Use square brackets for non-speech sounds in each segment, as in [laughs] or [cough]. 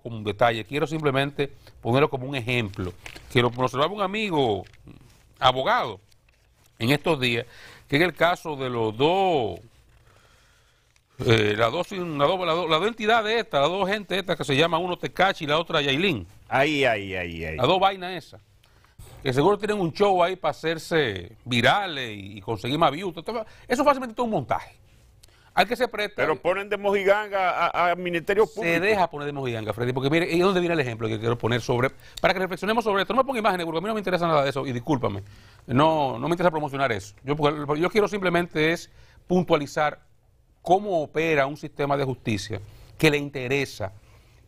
Como un detalle, quiero simplemente ponerlo como un ejemplo, Quiero lo observaba un amigo abogado en estos días, que en el caso de los dos, eh, las dos, la la la entidades estas, las dos gente estas que se llama uno Tecachi y la otra Yailin. Ahí, ahí, ahí, ahí. Las dos vainas esas. Que seguro tienen un show ahí para hacerse virales y conseguir más views. Eso fácilmente todo un montaje. Hay que se presta. Pero ponen de mojiganga al Ministerio Público. Se deja poner de mojiganga, Freddy, porque mire, ¿y dónde viene el ejemplo que quiero poner sobre, para que reflexionemos sobre esto? No me ponga imágenes, porque a mí no me interesa nada de eso, y discúlpame, no, no me interesa promocionar eso. Yo, quiero simplemente es puntualizar cómo opera un sistema de justicia que le interesa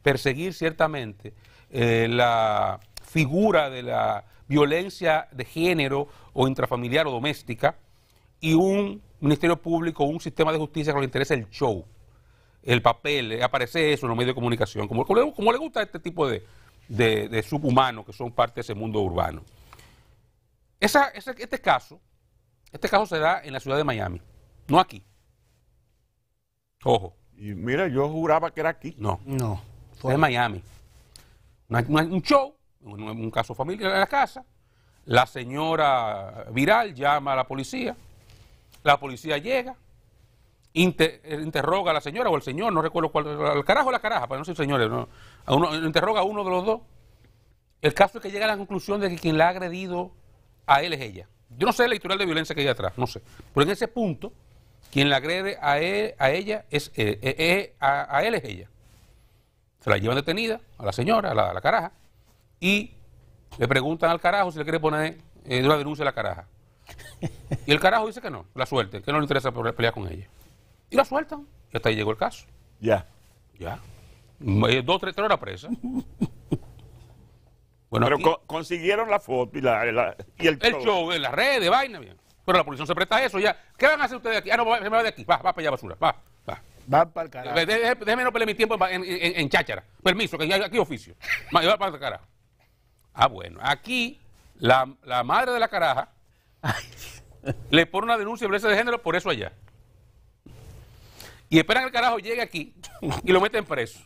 perseguir ciertamente eh, la figura de la violencia de género o intrafamiliar o doméstica y un Ministerio Público, un sistema de justicia que le interesa el show, el papel, eh, aparece eso en los medios de comunicación, como, le gusta a este tipo de, subhumanos que son parte de ese mundo urbano. Esa, este caso, este caso se da en la ciudad de Miami, no aquí. Ojo. Y mira, yo juraba que era aquí. No, no. Fue en Miami. un show, un, un caso familiar en la casa. La señora viral llama a la policía la policía llega, interroga a la señora o al señor, no recuerdo cuál, al carajo o la caraja, para no ser señores, uno, interroga a uno de los dos. El caso es que llega a la conclusión de que quien la ha agredido a él es ella. Yo no sé el historial de violencia que hay atrás, no sé. Pero en ese punto, quien la agrede a, él, e, a ella es eh, eh, eh, a, él es ella. Se la llevan detenida, a la señora, a la, la caraja, y le preguntan al carajo si le quiere poner una denuncia a la caraja. Y el carajo dice que no, la suerte, que no le interesa pelear con ella. Y la sueltan. Y hasta ahí llegó el caso. Ya. Ya. Eh, dos, tres, tres horas presa. Bueno, Pero consiguieron la foto y, la, y el, show. en eh, las redes, vaina, bien. Pero la policía se presta a eso ya. ¿Qué van a hacer ustedes aquí? Ah, no, se me va de aquí. Va, va para allá, basura. Va, va. va para el carajo. Eh, Déjenme no perder mi tiempo en, cháchara. Permiso, que aquí oficio. va para el carajo. Ah, bueno. Aquí, la, la madre de la caraja Ay le pone una denuncia de violencia de género por eso allá. Y esperan que el carajo llegue aquí y lo meten preso.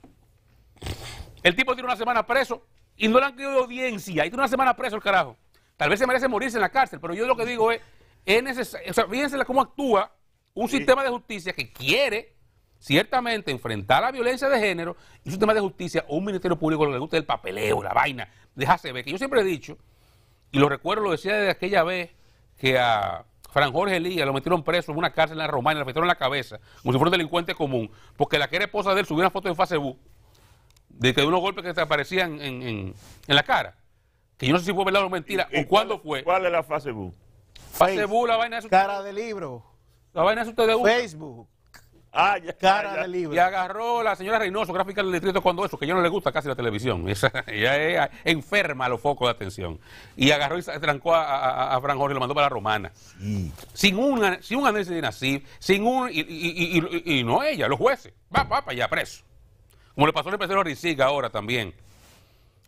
El tipo tiene una semana preso y no le han querido audiencia. Y tiene una semana preso el carajo. Tal vez se merece morirse en la cárcel, pero yo lo que digo es, es necesario, o sea, fíjense cómo actúa un sistema de justicia que quiere ciertamente enfrentar la violencia de género y un sistema de justicia un ministerio público que le gusta el papeleo, la vaina, déjase ver, que yo siempre he dicho, y lo recuerdo, lo decía desde aquella vez que a Fran Jorge Elías lo metieron preso en una cárcel en la y le metieron la cabeza, como si fuera un delincuente común, porque la que era esposa de él subió una foto en Facebook de que unos golpes que se aparecían en, en, la cara. Que yo no sé si fue verdad o mentira, o cuándo fue. ¿Cuál es la Facebook? Facebook, la vaina Cara de libro. La vaina de Facebook. Ah, cara de Y agarró la señora Reynoso, gráfica del distrito, cuando eso, que yo no le gusta casi la televisión. [laughs] Esa, ella ah, enferma a los focos de atención. Y agarró y trancó a, a, Fran Jorge y lo mandó para la romana. Sin, una, sin un análisis de Nasib, sin un. Y, y, y, y, no ella, los jueces. Va, va para allá preso. Como le pasó al empresario Risiga ahora también.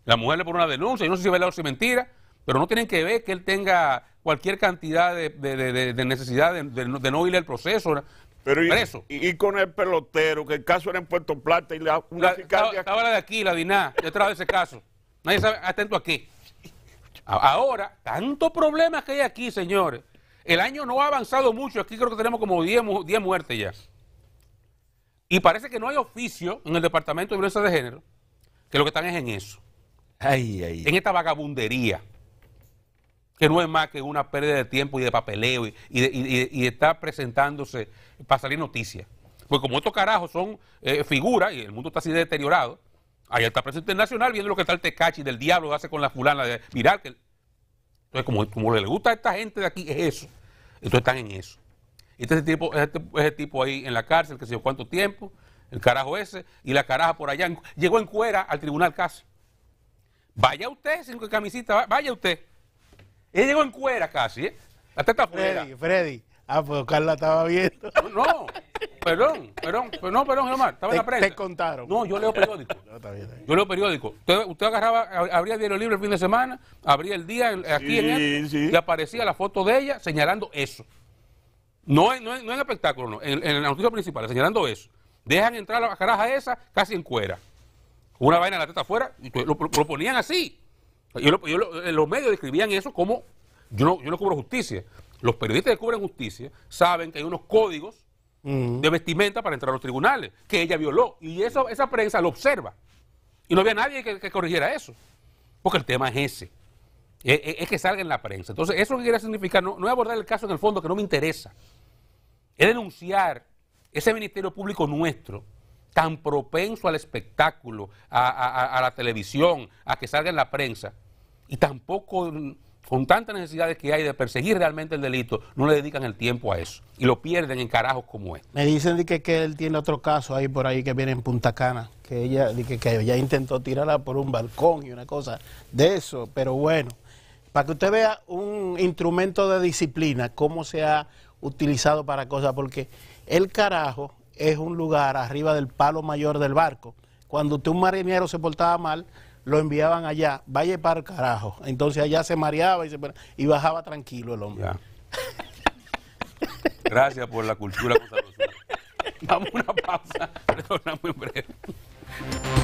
La mujer le pone una denuncia, yo no sé si es verdad o si es mentira, pero no tienen que ver que él tenga cualquier cantidad de, de, de, necesidad de, no oírle el proceso. Pero y, con el pelotero, que el caso era en Puerto Plata y la, una estaba, la de aquí, la Diná, detrás de ese caso. Nadie sabe, atento aquí. Ahora, tantos problemas que hay aquí, señores. El año no ha avanzado mucho, aquí creo que tenemos como 10 muertes ya. Y parece que no hay oficio en el Departamento de Violencia de Género, que lo que están es en eso. Ay, ay. En esta vagabundería que no es más que una pérdida de tiempo y de papeleo y, está presentándose para salir noticias. Pues como estos carajos son eh, figuras y el mundo está así deteriorado, ahí está presente nacional viendo lo que está el tecachi del diablo hace con la fulana de mirar que... Entonces, como, como le gusta a esta gente de aquí, es eso. Entonces están en eso. este tipo, este, este, ese tipo ahí en la cárcel, que se dio cuánto tiempo, el carajo ese, y la caraja por allá. Llegó en cuera al tribunal casi. Vaya usted, sin camisita, vaya usted. Ella llegó en cuera casi, ¿eh? La teta Freddy, fuera. Freddy. Ah, pues Carla estaba viendo. No, perdón, perdón, no, perdón, Omar, estaba en la prensa. Te contaron. No, yo leo periódico. [laughs] Yo leo periódico. Usted, agarraba, abría el diario libre el fin de semana, abría el día aquí sí, y aparecía la foto de ella señalando eso. No, no, no en espectáculo, no, en, la noticia principal, señalando eso. Dejan entrar la caraja esa casi en cuera. Una vaina en la teta afuera, y pues lo ponían así. Yo los medios describían eso como, yo no, yo no cubro justicia. Los periodistas que cubren justicia saben que hay unos códigos de vestimenta para entrar a los tribunales, que ella violó. Y eso, esa prensa lo observa. Y no había nadie que, corrigiera eso. Porque el tema es ese. E, e, es, que salga en la prensa. Entonces, eso que quiere significar, no, no es abordar el caso en el fondo, que no me interesa. Es denunciar ese Ministerio Público nuestro tan propenso al espectáculo, a, la televisión, a que salga en la prensa, y tampoco con tantas necesidades que hay de perseguir realmente el delito, no le dedican el tiempo a eso. Y lo pierden en carajos como es. Este. Me dicen que, él tiene otro caso ahí por ahí que viene en Punta Cana, que ella, que, que ella intentó tirarla por un balcón y una cosa de eso, pero bueno, para que usted vea un instrumento de disciplina, cómo se ha utilizado para cosas, porque el carajo es un lugar arriba del palo mayor del barco. Cuando usted, un marinero se portaba mal, lo enviaban allá, vaya para el carajo. Entonces allá se mareaba y, se, y bajaba tranquilo el hombre. Gracias por la cultura. [laughs] Vamos a una pausa.